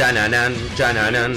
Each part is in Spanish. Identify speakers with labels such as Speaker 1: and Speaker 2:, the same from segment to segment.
Speaker 1: Chananan, chananan.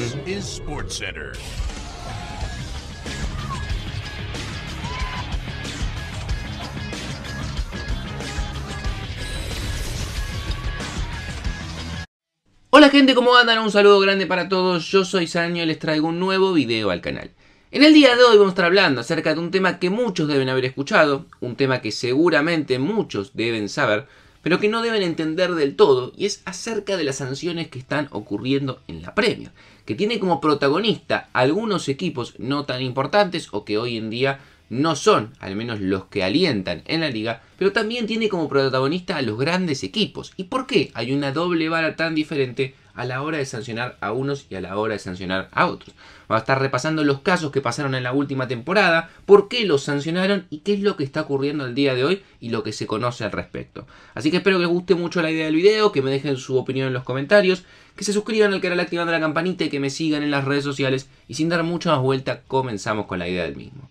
Speaker 1: Hola gente, ¿cómo andan? Un saludo grande para todos, yo soy Sanio y les traigo un nuevo video al canal. En el día de hoy vamos a estar hablando acerca de un tema que muchos deben haber escuchado, un tema que seguramente muchos deben saber, pero que no deben entender del todo, y es acerca de las sanciones que están ocurriendo en la Premier, que tiene como protagonista algunos equipos no tan importantes o que hoy en día no son, al menos los que alientan en la liga, pero también tiene como protagonista a los grandes equipos. ¿Y por qué hay una doble vara tan diferente a la hora de sancionar a unos y a la hora de sancionar a otros. Va a estar repasando los casos que pasaron en la última temporada, por qué los sancionaron y qué es lo que está ocurriendo el día de hoy y lo que se conoce al respecto. Así que espero que les guste mucho la idea del video, que me dejen su opinión en los comentarios, que se suscriban al canal activando la campanita y que me sigan en las redes sociales y sin dar mucha más vuelta comenzamos con la idea del mismo.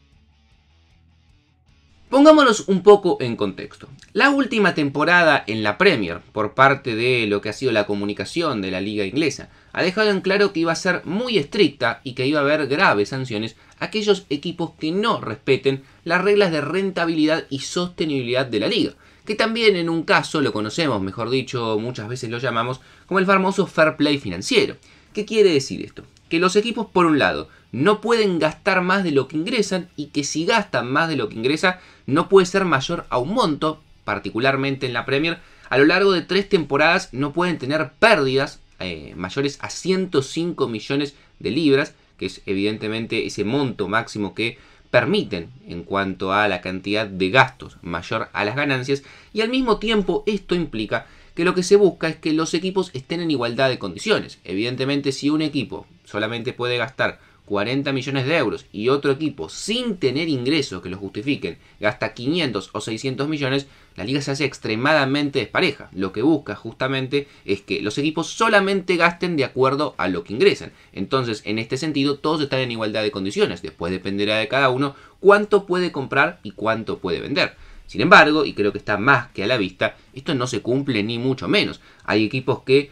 Speaker 1: Pongámonos un poco en contexto. La última temporada en la Premier, por parte de lo que ha sido la comunicación de la liga inglesa, ha dejado en claro que iba a ser muy estricta y que iba a haber graves sanciones a aquellos equipos que no respeten las reglas de rentabilidad y sostenibilidad de la liga, que también en un caso lo conocemos, mejor dicho, muchas veces lo llamamos como el famoso fair play financiero. ¿Qué quiere decir esto? que los equipos, por un lado, no pueden gastar más de lo que ingresan y que si gastan más de lo que ingresa, no puede ser mayor a un monto, particularmente en la Premier. A lo largo de tres temporadas no pueden tener pérdidas eh, mayores a 105 millones de libras, que es evidentemente ese monto máximo que permiten en cuanto a la cantidad de gastos mayor a las ganancias y al mismo tiempo esto implica que lo que se busca es que los equipos estén en igualdad de condiciones. Evidentemente si un equipo solamente puede gastar 40 millones de euros y otro equipo sin tener ingresos que lo justifiquen gasta 500 o 600 millones, la liga se hace extremadamente despareja. Lo que busca justamente es que los equipos solamente gasten de acuerdo a lo que ingresan. Entonces, en este sentido, todos están en igualdad de condiciones. Después dependerá de cada uno cuánto puede comprar y cuánto puede vender. Sin embargo, y creo que está más que a la vista, esto no se cumple ni mucho menos. Hay equipos que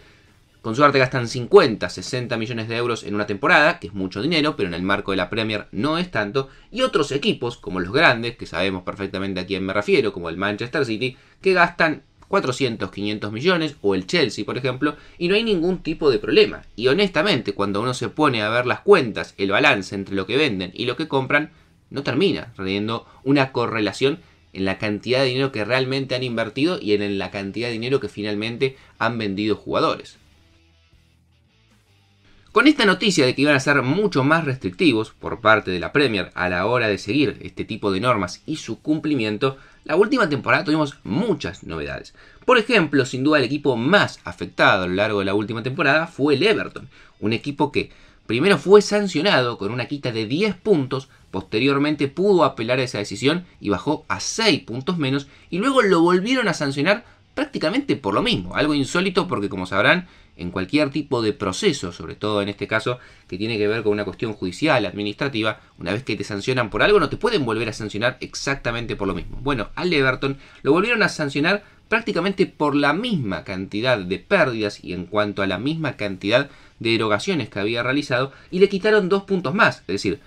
Speaker 1: con suerte gastan 50, 60 millones de euros en una temporada, que es mucho dinero, pero en el marco de la Premier no es tanto, y otros equipos, como los grandes, que sabemos perfectamente a quién me refiero, como el Manchester City, que gastan 400, 500 millones, o el Chelsea, por ejemplo, y no hay ningún tipo de problema. Y honestamente, cuando uno se pone a ver las cuentas, el balance entre lo que venden y lo que compran, no termina teniendo una correlación en la cantidad de dinero que realmente han invertido y en la cantidad de dinero que finalmente han vendido jugadores. Con esta noticia de que iban a ser mucho más restrictivos por parte de la Premier a la hora de seguir este tipo de normas y su cumplimiento, la última temporada tuvimos muchas novedades. Por ejemplo, sin duda el equipo más afectado a lo largo de la última temporada fue el Everton, un equipo que primero fue sancionado con una quita de 10 puntos, posteriormente pudo apelar a esa decisión y bajó a 6 puntos menos, y luego lo volvieron a sancionar prácticamente por lo mismo. Algo insólito porque como sabrán, en cualquier tipo de proceso, sobre todo en este caso que tiene que ver con una cuestión judicial, administrativa, una vez que te sancionan por algo no te pueden volver a sancionar exactamente por lo mismo. Bueno, al Everton lo volvieron a sancionar prácticamente por la misma cantidad de pérdidas y en cuanto a la misma cantidad de erogaciones que había realizado y le quitaron dos puntos más, es decir,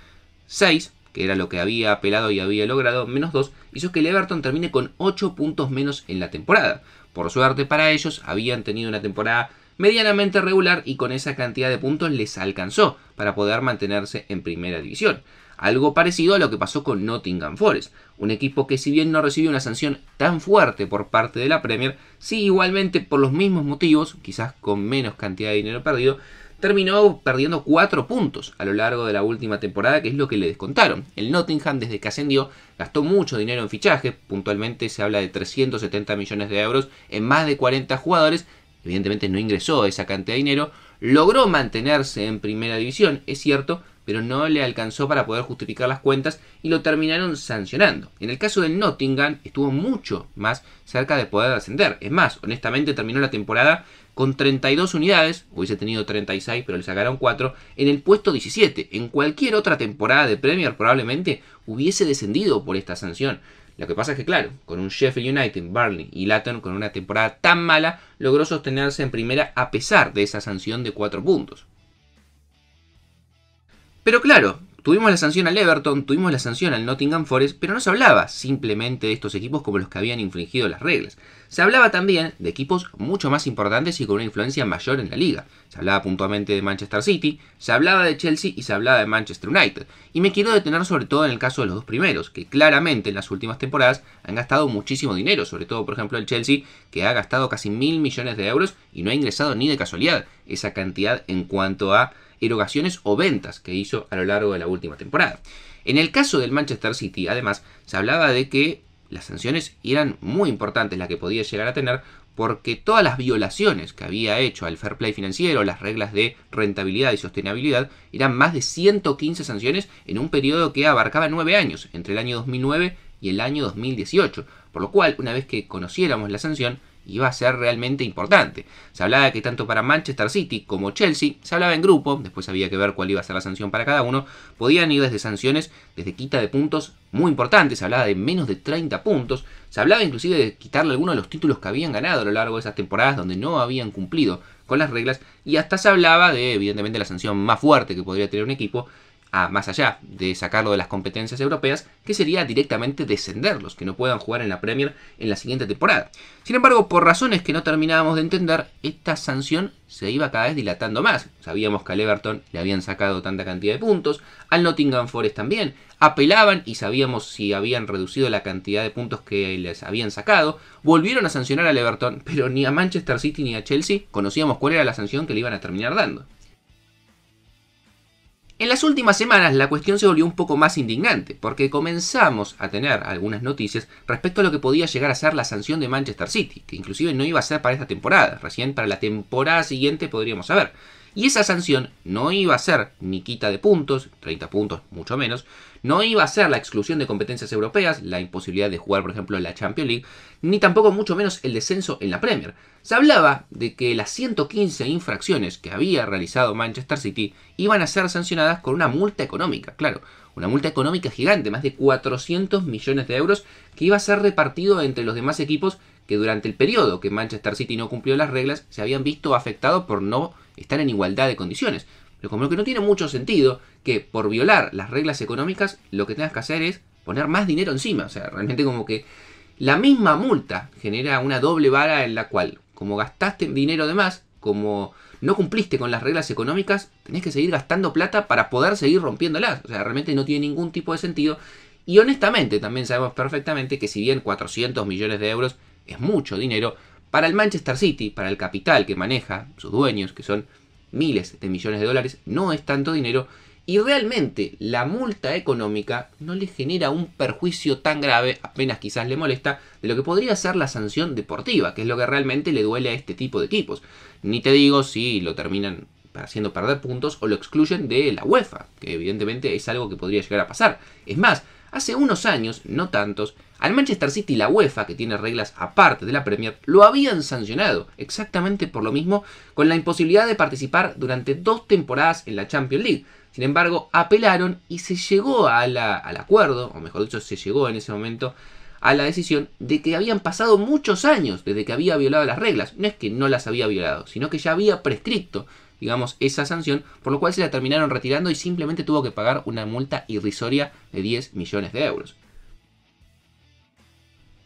Speaker 1: 6 que era lo que había apelado y había logrado, menos 2, hizo que el Everton termine con 8 puntos menos en la temporada. Por suerte para ellos, habían tenido una temporada medianamente regular y con esa cantidad de puntos les alcanzó para poder mantenerse en primera división. Algo parecido a lo que pasó con Nottingham Forest, un equipo que si bien no recibió una sanción tan fuerte por parte de la Premier, sí igualmente por los mismos motivos, quizás con menos cantidad de dinero perdido, terminó perdiendo 4 puntos a lo largo de la última temporada, que es lo que le descontaron. El Nottingham, desde que ascendió, gastó mucho dinero en fichajes, puntualmente se habla de 370 millones de euros en más de 40 jugadores, evidentemente no ingresó esa cantidad de dinero, logró mantenerse en primera división, es cierto, pero no le alcanzó para poder justificar las cuentas y lo terminaron sancionando. En el caso de Nottingham estuvo mucho más cerca de poder ascender. Es más, honestamente terminó la temporada con 32 unidades, hubiese tenido 36 pero le sacaron 4, en el puesto 17. En cualquier otra temporada de Premier probablemente hubiese descendido por esta sanción. Lo que pasa es que, claro, con un Sheffield United, Burnley y Laton, con una temporada tan mala, logró sostenerse en primera a pesar de esa sanción de 4 puntos. Pero claro, tuvimos la sanción al Everton, tuvimos la sanción al Nottingham Forest, pero no se hablaba simplemente de estos equipos como los que habían infringido las reglas. Se hablaba también de equipos mucho más importantes y con una influencia mayor en la liga. Se hablaba puntualmente de Manchester City, se hablaba de Chelsea y se hablaba de Manchester United. Y me quiero detener sobre todo en el caso de los dos primeros, que claramente en las últimas temporadas han gastado muchísimo dinero, sobre todo por ejemplo el Chelsea, que ha gastado casi mil millones de euros y no ha ingresado ni de casualidad esa cantidad en cuanto a erogaciones o ventas que hizo a lo largo de la última temporada. En el caso del Manchester City, además, se hablaba de que las sanciones eran muy importantes las que podía llegar a tener porque todas las violaciones que había hecho al fair play financiero, las reglas de rentabilidad y sostenibilidad, eran más de 115 sanciones en un periodo que abarcaba 9 años, entre el año 2009 y el año 2018, por lo cual una vez que conociéramos la sanción, iba a ser realmente importante. Se hablaba que tanto para Manchester City como Chelsea, se hablaba en grupo, después había que ver cuál iba a ser la sanción para cada uno, podían ir desde sanciones, desde quita de puntos muy importantes, se hablaba de menos de 30 puntos, se hablaba inclusive de quitarle algunos de los títulos que habían ganado a lo largo de esas temporadas donde no habían cumplido con las reglas, y hasta se hablaba de, evidentemente, la sanción más fuerte que podría tener un equipo, más allá de sacarlo de las competencias europeas, que sería directamente descenderlos, que no puedan jugar en la Premier en la siguiente temporada. Sin embargo, por razones que no terminábamos de entender, esta sanción se iba cada vez dilatando más. Sabíamos que al Everton le habían sacado tanta cantidad de puntos, al Nottingham Forest también. Apelaban y sabíamos si habían reducido la cantidad de puntos que les habían sacado. Volvieron a sancionar al Everton, pero ni a Manchester City ni a Chelsea conocíamos cuál era la sanción que le iban a terminar dando. En las últimas semanas la cuestión se volvió un poco más indignante, porque comenzamos a tener algunas noticias respecto a lo que podía llegar a ser la sanción de Manchester City, que inclusive no iba a ser para esta temporada, recién para la temporada siguiente podríamos saber. Y esa sanción no iba a ser ni quita de puntos, 30 puntos mucho menos, no iba a ser la exclusión de competencias europeas, la imposibilidad de jugar por ejemplo en la Champions League, ni tampoco mucho menos el descenso en la Premier. Se hablaba de que las 115 infracciones que había realizado Manchester City iban a ser sancionadas con una multa económica, claro, una multa económica gigante, más de 400 millones de euros, que iba a ser repartido entre los demás equipos durante el periodo que Manchester City no cumplió las reglas, se habían visto afectados por no estar en igualdad de condiciones. Pero como que no tiene mucho sentido que por violar las reglas económicas, lo que tengas que hacer es poner más dinero encima. O sea, realmente como que la misma multa genera una doble vara en la cual, como gastaste dinero de más, como no cumpliste con las reglas económicas, tenés que seguir gastando plata para poder seguir rompiéndolas. O sea, realmente no tiene ningún tipo de sentido. Y honestamente, también sabemos perfectamente que si bien 400 millones de euros es mucho dinero para el Manchester City, para el capital que maneja, sus dueños, que son miles de millones de dólares, no es tanto dinero. Y realmente la multa económica no le genera un perjuicio tan grave, apenas quizás le molesta, de lo que podría ser la sanción deportiva, que es lo que realmente le duele a este tipo de equipos. Ni te digo si lo terminan haciendo perder puntos o lo excluyen de la UEFA, que evidentemente es algo que podría llegar a pasar. Es más, Hace unos años, no tantos, al Manchester City y la UEFA, que tiene reglas aparte de la Premier, lo habían sancionado exactamente por lo mismo, con la imposibilidad de participar durante dos temporadas en la Champions League. Sin embargo, apelaron y se llegó al acuerdo, o mejor dicho, se llegó en ese momento a la decisión de que habían pasado muchos años desde que había violado las reglas. No es que no las había violado, sino que ya había prescrito digamos, esa sanción, por lo cual se la terminaron retirando y simplemente tuvo que pagar una multa irrisoria de 10 millones de euros.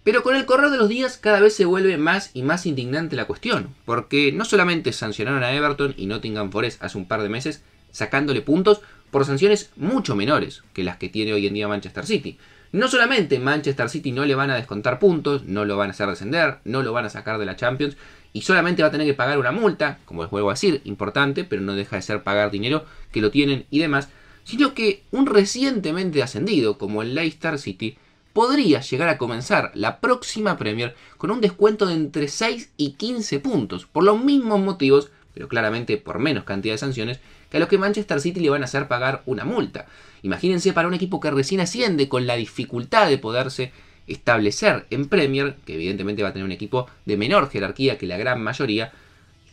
Speaker 1: Pero con el correr de los días cada vez se vuelve más y más indignante la cuestión, porque no solamente sancionaron a Everton y Nottingham Forest hace un par de meses, sacándole puntos por sanciones mucho menores que las que tiene hoy en día Manchester City. No solamente Manchester City no le van a descontar puntos, no lo van a hacer descender, no lo van a sacar de la Champions, y solamente va a tener que pagar una multa, como les vuelvo a decir, importante, pero no deja de ser pagar dinero que lo tienen y demás, sino que un recientemente ascendido como el Leicester City podría llegar a comenzar la próxima Premier con un descuento de entre 6 y 15 puntos, por los mismos motivos, pero claramente por menos cantidad de sanciones, que a los que Manchester City le van a hacer pagar una multa. Imagínense para un equipo que recién asciende con la dificultad de poderse establecer en Premier, que evidentemente va a tener un equipo de menor jerarquía que la gran mayoría,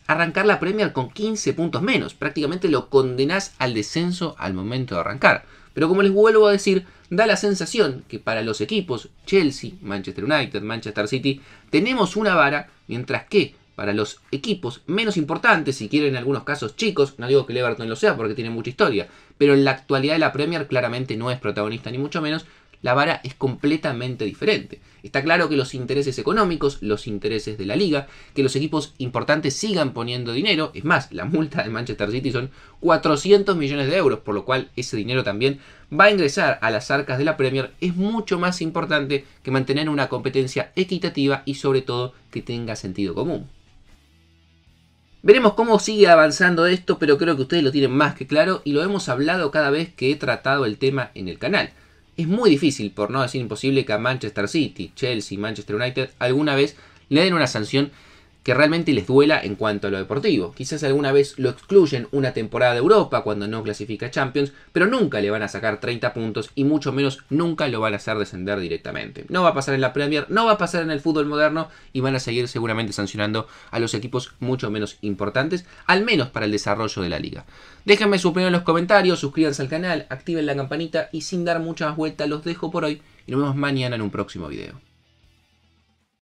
Speaker 1: arrancar la Premier con 15 puntos menos. Prácticamente lo condenás al descenso al momento de arrancar. Pero como les vuelvo a decir, da la sensación que para los equipos Chelsea, Manchester United, Manchester City, tenemos una vara, mientras que para los equipos menos importantes, si quieren en algunos casos chicos, no digo que el Everton lo sea porque tiene mucha historia, pero en la actualidad de la Premier claramente no es protagonista ni mucho menos, la vara es completamente diferente. Está claro que los intereses económicos, los intereses de la liga, que los equipos importantes sigan poniendo dinero, es más, la multa de Manchester City son 400 millones de euros, por lo cual ese dinero también va a ingresar a las arcas de la Premier, es mucho más importante que mantener una competencia equitativa y sobre todo que tenga sentido común. Veremos cómo sigue avanzando esto, pero creo que ustedes lo tienen más que claro y lo hemos hablado cada vez que he tratado el tema en el canal es muy difícil, por no decir imposible, que a Manchester City, Chelsea, Manchester United alguna vez le den una sanción que realmente les duela en cuanto a lo deportivo. Quizás alguna vez lo excluyen una temporada de Europa cuando no clasifica Champions, pero nunca le van a sacar 30 puntos y mucho menos nunca lo van a hacer descender directamente. No va a pasar en la Premier, no va a pasar en el fútbol moderno y van a seguir seguramente sancionando a los equipos mucho menos importantes, al menos para el desarrollo de la liga. Déjenme su opinión en los comentarios, suscríbanse al canal, activen la campanita y sin dar muchas vueltas los dejo por hoy y nos vemos mañana en un próximo video.